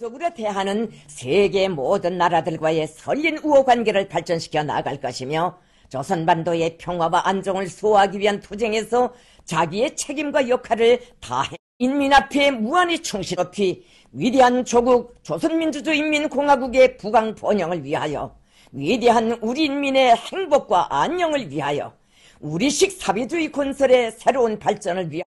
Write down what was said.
적으로 대하는 세계 모든 나라들과의 설린 우호 관계를 발전시켜 나갈 것이며 조선반도의 평화와 안정을 수호하기 위한 투쟁에서 자기의 책임과 역할을 다해 인민 앞에 무한히 충실이 위대한 조국 조선민주주의인민공화국의 부강 번영을 위하여 위대한 우리 인민의 행복과 안녕을 위하여 우리식 사비주의 건설의 새로운 발전을 위하여